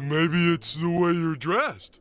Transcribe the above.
Maybe it's the way you're dressed.